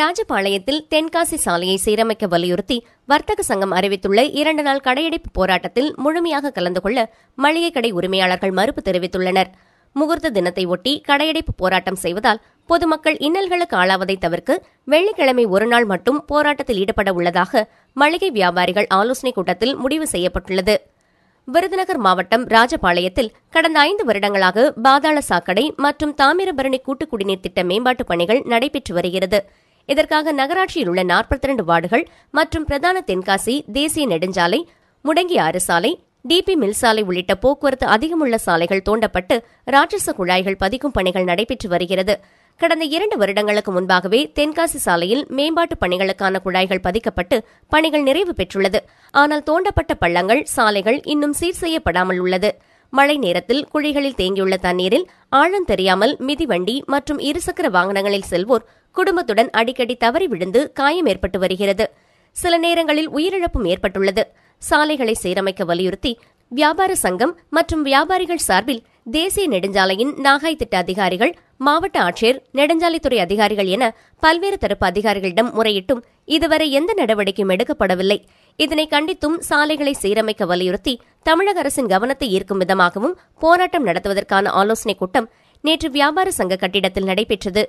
ராஜபாளையத்தில் தென்காசி சாலையை சீரமைக்க வலியுறுத்தி வர்த்தக சங்கம் அறிவித்துள்ள இரண்டு நாள் கடையடைப்பு போராட்டத்தில் முழுமையாக கலந்து கொள்ள மளிகை கடை உரிமையாளர்கள் மறுப்பு தெரிவித்துள்ளனர் முகூர்த்த தினத்தை ஒட்டி கடையடைப்பு போராட்டம் செய்வதால் பொதுமக்கள் இன்னல்களுக்கு ஆளாவதை தவிர்க்க வெள்ளிக்கிழமை ஒருநாள் மட்டும் போராட்டத்தில் ஈடுபட உள்ளதாக மளிகை வியாபாரிகள் ஆலோசனை கூட்டத்தில் முடிவு செய்யப்பட்டுள்ளது விருதுநகர் மாவட்டம் ராஜபாளையத்தில் கடந்த ஐந்து வருடங்களாக பாதாள சாக்கடை மற்றும் தாமிரபரணி கூட்டு குடிநீர் திட்ட மேம்பாட்டுப் பணிகள் நடைபெற்று வருகிறது இதற்காக நகராட்சியில் உள்ள நாற்பத்தி இரண்டு வார்டுகள் மற்றும் பிரதான தென்காசி தேசிய நெடுஞ்சாலை முடங்கி ஆறு சாலை டிபி மில் சாலை உள்ளிட்ட போக்குவரத்து அதிகமுள்ள சாலைகள் தோண்டப்பட்டு ராட்சச குழாய்கள் பதிக்கும் பணிகள் நடைபெற்று வருகிறது கடந்த இரண்டு வருடங்களுக்கு முன்பாகவே தென்காசி சாலையில் மேம்பாட்டு பணிகளுக்கான குழாய்கள் பதிக்கப்பட்டு பணிகள் நிறைவு பெற்றுள்ளது ஆனால் தோண்டப்பட்ட பள்ளங்கள் சாலைகள் இன்னும் சீர் செய்யப்படாமல் உள்ளது மழை நேரத்தில் குழிகளில் தேங்கியுள்ள தண்ணீரில் ஆழம் தெரியாமல் மிதிவண்டி மற்றும் இருசக்கர வாகனங்களில் செல்வோர் குடும்பத்துடன் அடிக்கடி தவறி விழுந்து காயம் ஏற்பட்டு வருகிறது சில நேரங்களில் உயிரிழப்பும் ஏற்பட்டுள்ளது சாலைகளை சீரமைக்க வலியுறுத்தி வியாபார சங்கம் மற்றும் வியாபாரிகள் சார்பில் தேசிய நெடுஞ்சாலையின் நாகாய் திட்ட அதிகாரிகள் மாவட்ட ஆட்சியர் நெடுஞ்சாலைத்துறை அதிகாரிகள் என பல்வேறு தரப்பு அதிகாரிகளிடம் முறையிட்டும் இதுவரை எந்த நடவடிக்கையும் எடுக்கப்படவில்லை இதனை கண்டித்தும் சாலைகளை சீரமைக்க வலியுறுத்தி தமிழக அரசின் கவனத்தை ஈர்க்கும் விதமாகவும் போராட்டம் நடத்துவதற்கான ஆலோசனைக் கூட்டம் நேற்று வியாபார சங்க கட்டிடத்தில் நடைபெற்றது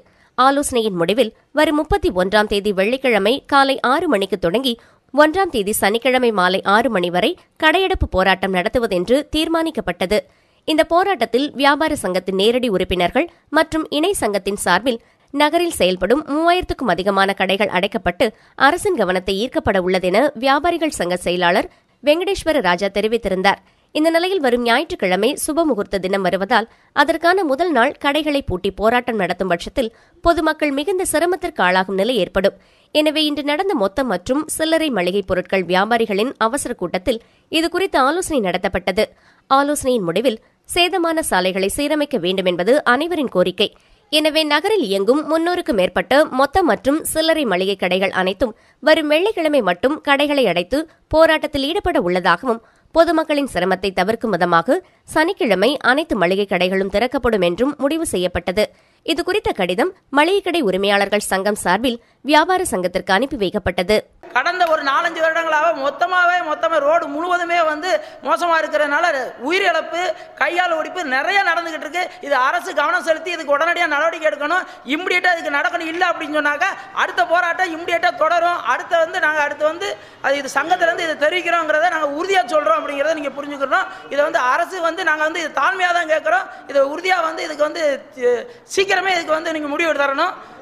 ஆலோசனையின் முடிவில் வரும் முப்பத்தி ஒன்றாம் தேதி வெள்ளிக்கிழமை காலை ஆறு மணிக்கு தொடங்கி ஒன்றாம் தேதி சனிக்கிழமை மாலை ஆறு மணி வரை கடையடைப்பு போராட்டம் நடத்துவதென்று தீர்மானிக்கப்பட்டது இந்த போராட்டத்தில் வியாபார சங்கத்தின் நேரடி உறுப்பினர்கள் மற்றும் இணை சங்கத்தின் சார்பில் நகரில் செயல்படும் மூவாயிரத்துக்கும் அதிகமான கடைகள் அடைக்கப்பட்டு அரசின் கவனத்தை ஈர்க்கப்பட உள்ளதென வியாபாரிகள் சங்க செயலாளர் வெங்கடேஸ்வர ராஜா தெரிவித்திருந்தார் இந்த நிலையில் வரும் ஞாயிற்றுக்கிழமை சுபமுகூர்த்த தினம் வருவதால் அதற்கான முதல் நாள் கடைகளை பூட்டி போராட்டம் நடத்தும் பட்சத்தில் பொதுமக்கள் மிகுந்த சிரமத்திற்கு ஆளாகும் நிலை ஏற்படும் எனவே இன்று நடந்த மொத்தம் மற்றும் சில்லறை மளிகைப் பொருட்கள் வியாபாரிகளின் அவசர கூட்டத்தில் இதுகுறித்து ஆலோசனை நடத்தப்பட்டது ஆலோசனையின் முடிவில் சேதமான சாலைகளை சீரமைக்க வேண்டும் என்பது அனைவரின் கோரிக்கை எனவே நகரில் இயங்கும் முன்னூறுக்கு மேற்பட்ட மொத்த மற்றும் சில்லறை மளிகை கடைகள் அனைத்தும் வரும் வெள்ளிக்கிழமை மட்டும் கடைகளை அடைத்து போராட்டத்தில் ஈடுபட உள்ளதாகவும் பொதுமக்களின் சிரமத்தை தவிர்க்கும் விதமாக சனிக்கிழமை அனைத்து மளிகை கடைகளும் திறக்கப்படும் என்றும் முடிவு செய்யப்பட்டது இதுகுறித்த கடிதம் மளிகை கடை உரிமையாளர்கள் சங்கம் சார்பில் வியாபார சங்கத்திற்கு அனுப்பி வைக்கப்பட்டது கடந்த ஒரு நாலஞ்சு வருடங்களாக மொத்தமாகவே மொத்தமாக ரோடு முழுவதுமே வந்து மோசமாக இருக்கிறதுனால உயிரிழப்பு கையால் ஒடிப்பு நிறைய நடந்துக்கிட்டு இருக்கு இது அரசு கவனம் செலுத்தி இதுக்கு உடனடியாக நடவடிக்கை எடுக்கணும் இம்மிடியேட்டாக இதுக்கு நடக்கணும் இல்லை அப்படின்னு சொன்னாக்கா அடுத்த போராட்டம் இம்மிடியேட்டாக தொடரும் அடுத்த வந்து நாங்கள் அடுத்து வந்து அது இது சங்கத்திலேருந்து இதை தெரிவிக்கிறோங்கிறத நாங்கள் உறுதியாக சொல்கிறோம் அப்படிங்கிறத நீங்கள் புரிஞ்சுக்கிறோம் இதை வந்து அரசு வந்து நாங்கள் வந்து இது தாழ்மையாக தான் கேட்குறோம் இதை உறுதியாக வந்து இதுக்கு வந்து சீக்கிரமே இதுக்கு வந்து நீங்கள் முடிவு தரணும்